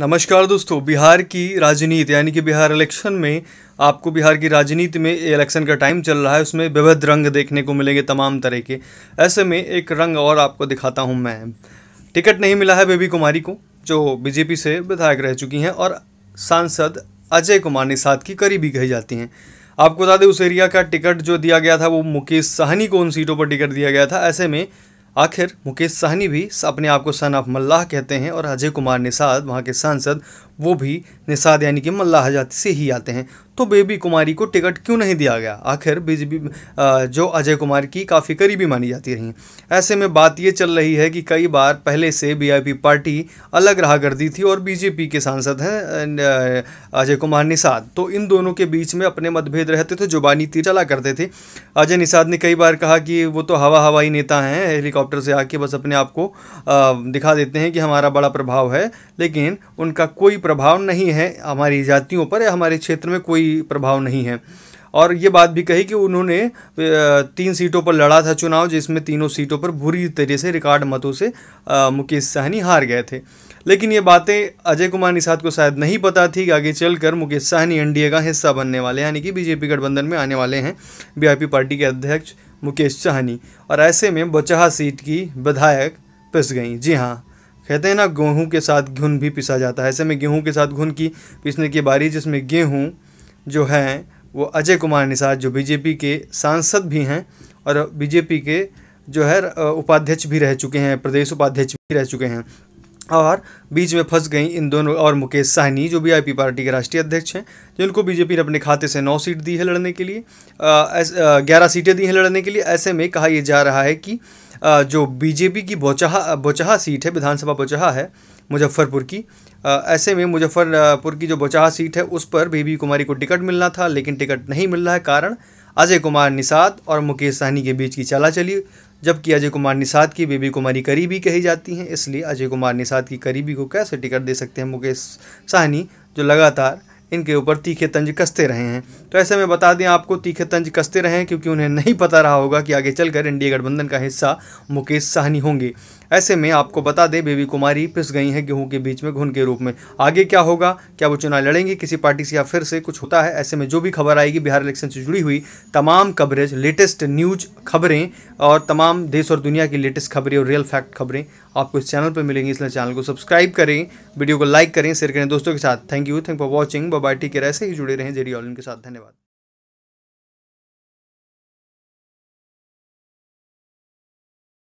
नमस्कार दोस्तों बिहार की राजनीति यानी कि बिहार इलेक्शन में आपको बिहार की राजनीति में इलेक्शन का टाइम चल रहा है उसमें विविध रंग देखने को मिलेंगे तमाम तरह के ऐसे में एक रंग और आपको दिखाता हूं मैं टिकट नहीं मिला है बेबी कुमारी को जो बीजेपी से विधायक रह चुकी हैं और सांसद अजय कुमार निषाद की करीबी कही जाती हैं आपको बता दें उस एरिया का टिकट जो दिया गया था वो मुकेश सहनी को उन सीटों पर टिकट दिया गया था ऐसे में आखिर मुकेश सहनी भी अपने आप को सन ऑफ मल्लाह कहते हैं और अजय कुमार निषाद वहाँ के सांसद वो भी निषाद यानी कि मल्लाह जाति से ही आते हैं तो बेबी कुमारी को टिकट क्यों नहीं दिया गया आखिर बीजेपी जो अजय कुमार की काफ़ी करीबी मानी जाती रही ऐसे में बात ये चल रही है कि कई बार पहले से बीआईपी पार्टी अलग रहा करती थी और बीजेपी के सांसद हैं अजय कुमार निषाद तो इन दोनों के बीच में अपने मतभेद रहते थे जुबानी तीर चला करते थे अजय निषाद ने कई बार कहा कि वो तो हवा हवाई नेता हैं हेलीकॉप्टर से आके बस अपने आप को दिखा देते हैं कि हमारा बड़ा प्रभाव है लेकिन उनका कोई प्रभाव नहीं है हैं हमारी जातियों पर या हमारे क्षेत्र में कोई प्रभाव नहीं है और ये बात भी कही कि उन्होंने तीन सीटों पर लड़ा था चुनाव जिसमें तीनों सीटों पर बुरी तरह से रिकॉर्ड मतों से मुकेश सहनी हार गए थे लेकिन ये बातें अजय कुमार निषाद को शायद नहीं पता थी कि आगे चलकर मुकेश सहनी एनडीए का हिस्सा बनने वाले यानी कि बीजेपी गठबंधन में आने वाले हैं बीआईपी पार्टी के अध्यक्ष मुकेश सहनी और ऐसे में बचहा सीट की विधायक पिस गई जी हाँ कहते हैं ना गेहूँ के साथ घुन भी पिसा जाता है ऐसे में गेहूँ के साथ घुन की पिसने की बारी जिसमें गेहूँ जो हैं वो अजय कुमार निषाद जो बीजेपी के सांसद भी हैं और बीजेपी के जो है उपाध्यक्ष भी रह चुके हैं प्रदेश उपाध्यक्ष भी रह चुके हैं और बीच में फंस गई इन दोनों और मुकेश सहनी जो बीआईपी पार्टी के राष्ट्रीय अध्यक्ष हैं जिनको बीजेपी ने अपने खाते से नौ सीट दी है लड़ने के लिए ग्यारह सीटें दी हैं लड़ने के लिए ऐसे में कहा यह जा रहा है कि आ, जो बीजेपी की बोचहा बोचहा सीट है विधानसभा बोचहा है मुजफ्फरपुर की आ, ऐसे में मुजफ्फरपुर की जो बोचहा सीट है उस पर बेबी कुमारी को टिकट मिलना था लेकिन टिकट नहीं मिल रहा है कारण अजय कुमार निषाद और मुकेश सहनी के बीच की चला चली जबकि अजय कुमार निषाद की बेबी कुमारी करीबी कही जाती हैं इसलिए अजय कुमार निषाद की करीबी को कैसे टिकट दे सकते हैं मुकेश साहनी जो लगातार इनके ऊपर तीखे तंज कसते रहे हैं तो ऐसे में बता दें आपको तीखे तंज कसते रहे हैं क्योंकि उन्हें नहीं पता रहा होगा कि आगे चलकर एनडीए गठबंधन का हिस्सा मुकेश साहनी होंगे ऐसे में आपको बता दें बेबी कुमारी पिस गई हैं गेहूं के बीच में घुन के रूप में आगे क्या होगा क्या वो चुनाव लड़ेंगे किसी पार्टी से या फिर से कुछ होता है ऐसे में जो भी खबर आएगी बिहार इलेक्शन से जुड़ी हुई तमाम कवरेज लेटेस्ट न्यूज खबरें और तमाम देश और दुनिया की लेटेस्ट खबरें और रियल फैक्ट खबरें आपको इस चैनल पर मिलेंगी इसलिए चैनल को सब्सक्राइब करें वीडियो को लाइक करें शेयर करें दोस्तों के साथ thank you thank for watching bye take care ऐसे ही जुड़े रहें जेडी ऑलिन के साथ धन्यवाद